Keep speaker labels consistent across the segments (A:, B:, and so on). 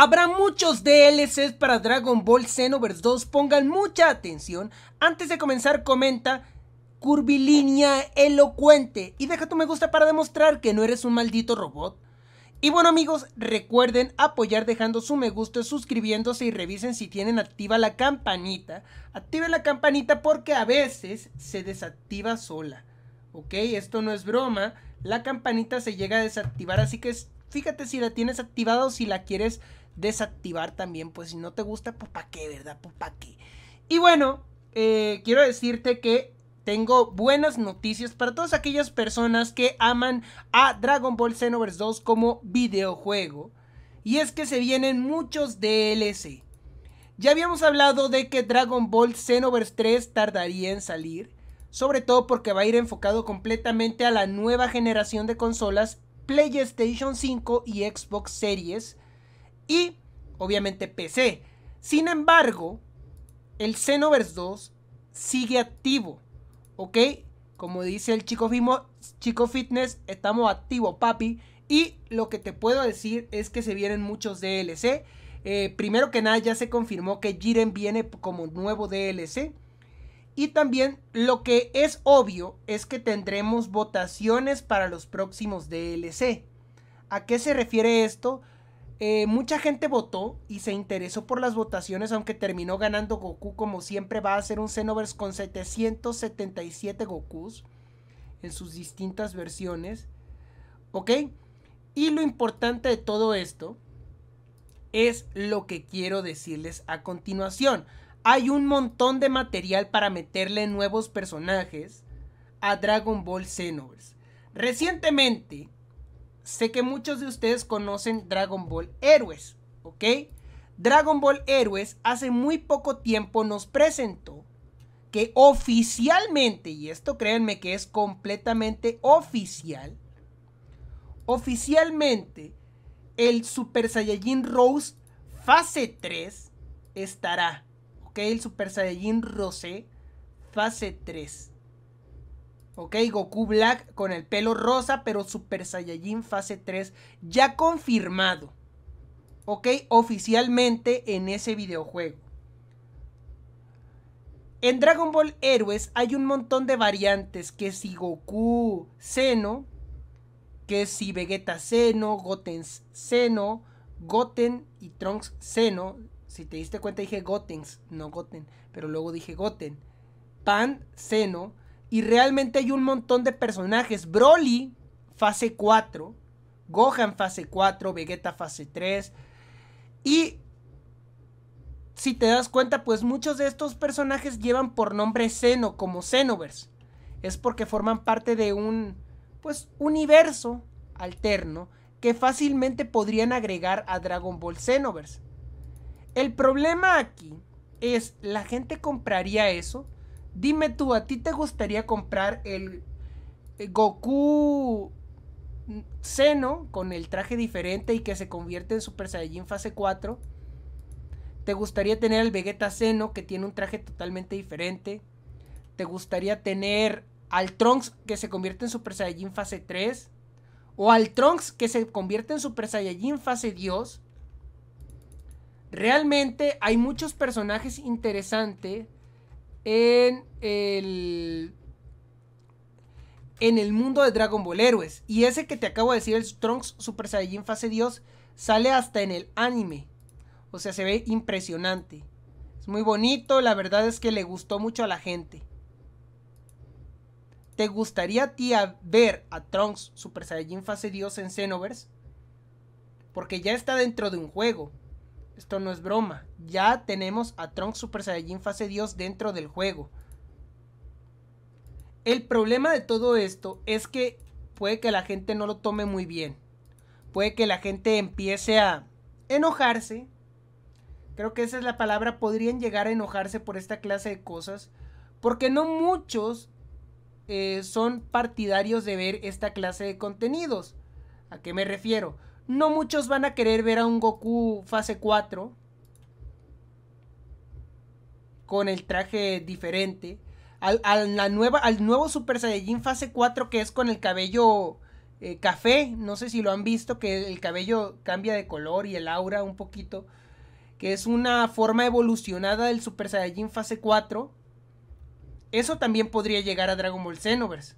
A: Habrá muchos DLCs para Dragon Ball Xenoverse 2, pongan mucha atención. Antes de comenzar comenta curvilínea elocuente y deja tu me gusta para demostrar que no eres un maldito robot. Y bueno amigos, recuerden apoyar dejando su me gusta, suscribiéndose y revisen si tienen activa la campanita. Active la campanita porque a veces se desactiva sola. ¿Ok? Esto no es broma. La campanita se llega a desactivar, así que fíjate si la tienes activada o si la quieres desactivar también, pues si no te gusta, pues para qué, ¿verdad? Pues para qué. Y bueno, eh, quiero decirte que tengo buenas noticias para todas aquellas personas que aman a Dragon Ball Xenoverse 2 como videojuego. Y es que se vienen muchos DLC. Ya habíamos hablado de que Dragon Ball Xenoverse 3 tardaría en salir, sobre todo porque va a ir enfocado completamente a la nueva generación de consolas PlayStation 5 y Xbox Series y obviamente PC. Sin embargo, el Xenoverse 2 sigue activo, ¿ok? Como dice el chico, chico Fitness, estamos activos, papi. Y lo que te puedo decir es que se vienen muchos DLC. Eh, primero que nada, ya se confirmó que Jiren viene como nuevo DLC. Y también lo que es obvio es que tendremos votaciones para los próximos DLC. ¿A qué se refiere esto? Eh, mucha gente votó y se interesó por las votaciones, aunque terminó ganando Goku, como siempre va a ser un Xenoverse con 777 Gokus en sus distintas versiones. ¿Ok? Y lo importante de todo esto es lo que quiero decirles a continuación. Hay un montón de material para meterle nuevos personajes a Dragon Ball Xenoverse. Recientemente sé que muchos de ustedes conocen Dragon Ball Héroes, ¿ok? Dragon Ball Héroes hace muy poco tiempo nos presentó que oficialmente, y esto créanme que es completamente oficial, oficialmente el Super Saiyajin Rose fase 3 estará, ¿ok? El Super Saiyajin Rose fase 3 Ok, Goku Black con el pelo rosa, pero Super Saiyajin fase 3 ya confirmado. Ok, oficialmente en ese videojuego. En Dragon Ball Heroes hay un montón de variantes, que si Goku Seno, que si Vegeta Seno, Goten Seno, Goten y Trunks Seno. Si te diste cuenta dije Gotens, no Goten, pero luego dije Goten. Pan Seno. Y realmente hay un montón de personajes. Broly, fase 4. Gohan, fase 4. Vegeta, fase 3. Y si te das cuenta, pues muchos de estos personajes llevan por nombre Xeno, como Xenovers. Es porque forman parte de un, pues, universo alterno que fácilmente podrían agregar a Dragon Ball Xenovers. El problema aquí es, ¿la gente compraría eso? Dime tú, ¿a ti te gustaría comprar el, eh, Goku Seno con el traje diferente y que se convierte en Super Saiyajin fase 4? ¿Te gustaría tener el Vegeta Seno que tiene un traje totalmente diferente? ¿Te gustaría tener al Trunks que se convierte en Super Saiyajin fase 3? ¿O al Trunks que se convierte en Super Saiyajin fase Dios? Realmente hay muchos personajes interesantes en el en el mundo de Dragon Ball Heroes. Y ese que te acabo de decir, el Trunks Super Saiyajin Fase Dios, sale hasta en el anime. O sea, se ve impresionante. Es muy bonito, la verdad es que le gustó mucho a la gente. ¿Te gustaría a ti ver a Trunks Super Saiyajin Fase Dios en Xenoverse? Porque ya está dentro de un juego esto no es broma. Ya tenemos a Trunks Super Saiyajin Fase Dios dentro del juego. El problema de todo esto es que puede que la gente no lo tome muy bien. Puede que la gente empiece a enojarse. Creo que esa es la palabra. Podrían llegar a enojarse por esta clase de cosas. Porque no muchos eh, son partidarios de ver esta clase de contenidos. ¿A qué me refiero? No muchos van a querer ver a un Goku fase 4 con el traje diferente. Al, la nueva, al nuevo Super Saiyajin fase 4 que es con el cabello eh, café. No sé si lo han visto, que el cabello cambia de color y el aura un poquito. Que es una forma evolucionada del Super Saiyajin fase 4. Eso también podría llegar a Dragon Ball Xenoverse.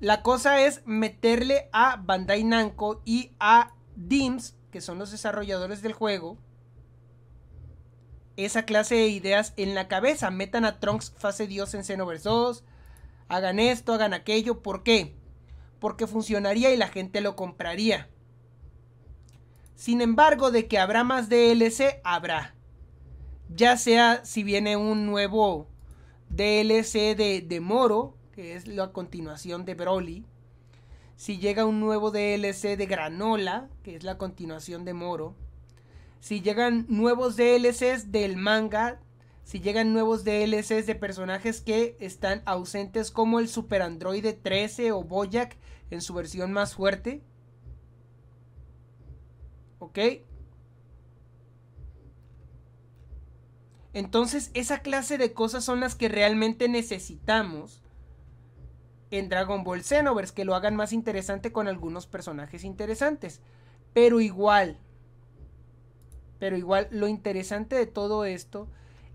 A: La cosa es meterle a Bandai Namco y a DIMS, que son los desarrolladores del juego, esa clase de ideas en la cabeza. Metan a Trunks fase Dios en Xenoverse 2, hagan esto, hagan aquello. ¿Por qué? Porque funcionaría y la gente lo compraría. Sin embargo, de que habrá más DLC, habrá. Ya sea si viene un nuevo DLC de, de Moro, que es la continuación de Broly. Si llega un nuevo DLC de Granola, que es la continuación de Moro. Si llegan nuevos DLCs del manga. Si llegan nuevos DLCs de personajes que están ausentes como el Super Androide 13 o Boyak. en su versión más fuerte. ¿Ok? Entonces esa clase de cosas son las que realmente necesitamos en Dragon Ball Xenoverse, que lo hagan más interesante con algunos personajes interesantes. Pero igual, pero igual lo interesante de todo esto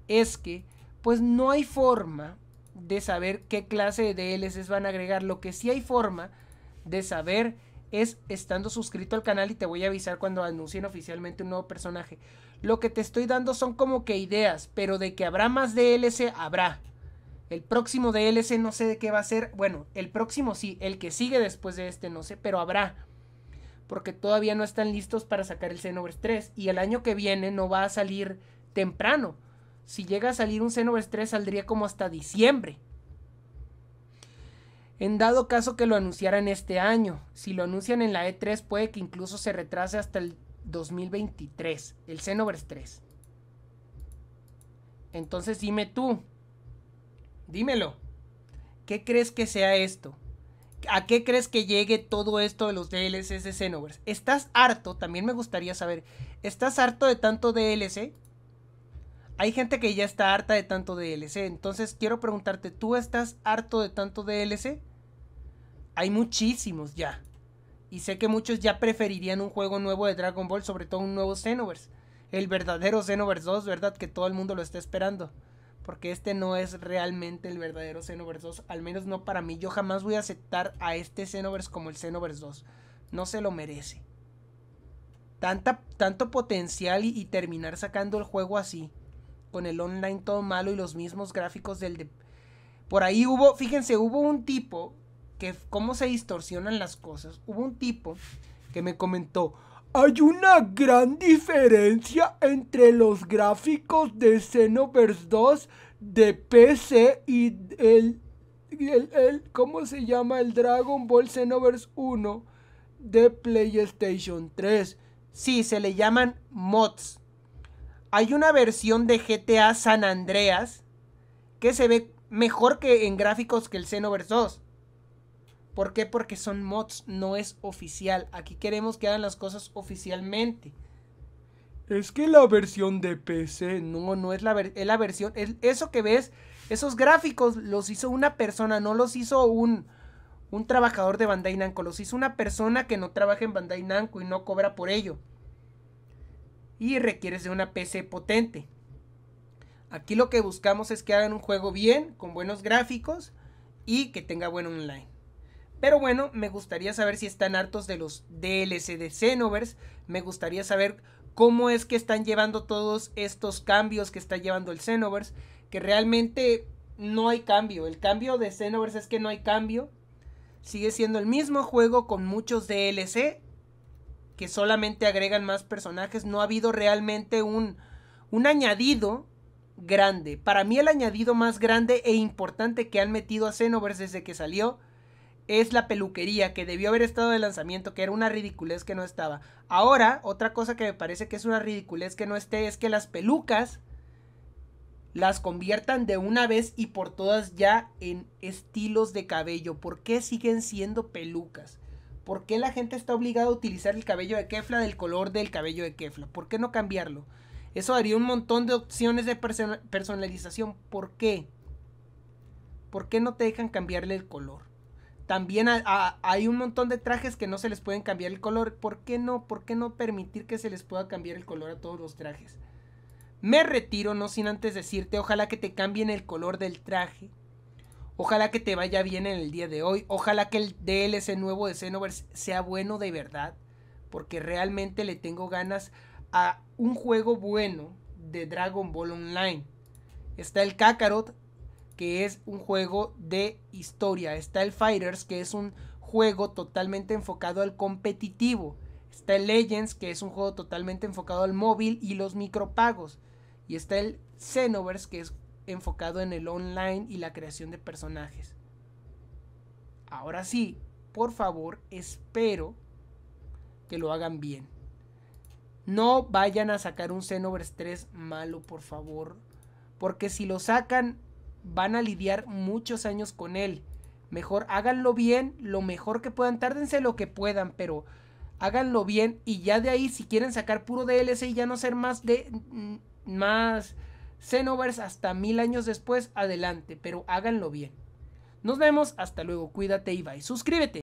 A: es que pues no hay forma de saber qué clase de DLCs van a agregar. Lo que sí hay forma de saber es estando suscrito al canal y te voy a avisar cuando anuncien oficialmente un nuevo personaje. Lo que te estoy dando son como que ideas, pero de que habrá más DLC, habrá. El próximo DLC no sé de qué va a ser. Bueno, el próximo sí, el que sigue después de este no sé, pero habrá. Porque todavía no están listos para sacar el Xenoverse 3. Y el año que viene no va a salir temprano. Si llega a salir un Xenoverse 3 saldría como hasta diciembre. En dado caso que lo anunciaran este año. Si lo anuncian en la E3 puede que incluso se retrase hasta el 2023. El Xenoverse 3. Entonces dime tú. Dímelo. ¿Qué crees que sea esto? ¿A qué crees que llegue todo esto de los DLCs de Xenoverse? ¿Estás harto? También me gustaría saber. ¿Estás harto de tanto DLC? Hay gente que ya está harta de tanto DLC. Entonces quiero preguntarte, ¿tú estás harto de tanto DLC? Hay muchísimos ya. Y sé que muchos ya preferirían un juego nuevo de Dragon Ball, sobre todo un nuevo Xenoverse. El verdadero Xenoverse 2, ¿verdad? Que todo el mundo lo está esperando porque este no es realmente el verdadero Xenoverse 2, al menos no para mí. Yo jamás voy a aceptar a este Xenoverse como el Xenoverse 2. No se lo merece. Tanta, tanto potencial y, terminar sacando el juego así, con el online todo malo y los mismos gráficos del de... Por ahí hubo, fíjense, hubo un tipo que cómo se distorsionan las cosas. Hubo un tipo que me comentó, hay una gran diferencia entre los gráficos de Xenoverse 2 de PC y el, el, el ¿cómo se llama? El Dragon Ball Xenoverse 1 de PlayStation 3. Sí, se le llaman mods. Hay una versión de GTA San Andreas que se ve mejor que en gráficos que el Xenoverse 2. ¿Por qué? Porque son mods, no es oficial. Aquí queremos que hagan las cosas oficialmente. Es que la versión de PC, no, no es la, versión, es eso que ves, esos gráficos los hizo una persona, no los hizo un, trabajador de Bandai Namco, los hizo una persona que no trabaja en Bandai Namco y no cobra por ello. Y requieres de una PC potente. Aquí lo que buscamos es que hagan un juego bien, con buenos gráficos y que tenga buen online. Pero bueno, me gustaría saber si están hartos de los DLC de Xenoverse. Me gustaría saber cómo es que están llevando todos estos cambios que está llevando el Xenoverse. Que realmente no hay cambio. El cambio de Xenoverse es que no hay cambio. Sigue siendo el mismo juego con muchos DLC que solamente agregan más personajes. No ha habido realmente un, añadido grande. Para mí el añadido más grande e importante que han metido a Xenoverse desde que salió es la peluquería que debió haber estado de lanzamiento, que era una ridiculez que no estaba. Ahora, otra cosa que me parece que es una ridiculez que no esté es que las pelucas las conviertan de una vez y por todas ya en estilos de cabello. ¿Por qué siguen siendo pelucas? ¿Por qué la gente está obligada a utilizar el cabello de Kefla del color del cabello de Kefla? ¿Por qué no cambiarlo? Eso daría un montón de opciones de personalización. ¿Por qué? ¿Por qué no te dejan cambiarle el color? También hay un montón de trajes que no se les pueden cambiar el color. ¿Por qué no? ¿Por qué no permitir que se les pueda cambiar el color a todos los trajes? Me retiro, no sin antes decirte, ojalá que te cambien el color del traje. Ojalá que te vaya bien en el día de hoy. Ojalá que el DLC nuevo de Xenoverse sea bueno de verdad. Porque realmente le tengo ganas a un juego bueno de Dragon Ball Online. Está el Kakarot, que es un juego de historia. Está el Fighters, que es un juego totalmente enfocado al competitivo. Está el Legends, que es un juego totalmente enfocado al móvil y los micropagos. Y está el Xenoverse, que es enfocado en el online y la creación de personajes. Ahora sí, por favor, espero que lo hagan bien. No vayan a sacar un Xenoverse 3 malo, por favor. Porque si lo sacan, van a lidiar muchos años con él. Mejor háganlo bien, lo mejor que puedan, tárdense lo que puedan, pero háganlo bien y ya de ahí si quieren sacar puro DLC y ya no ser más de mm, más Xenoverse hasta mil años después, adelante, pero háganlo bien. Nos vemos, hasta luego, cuídate y bye. Suscríbete.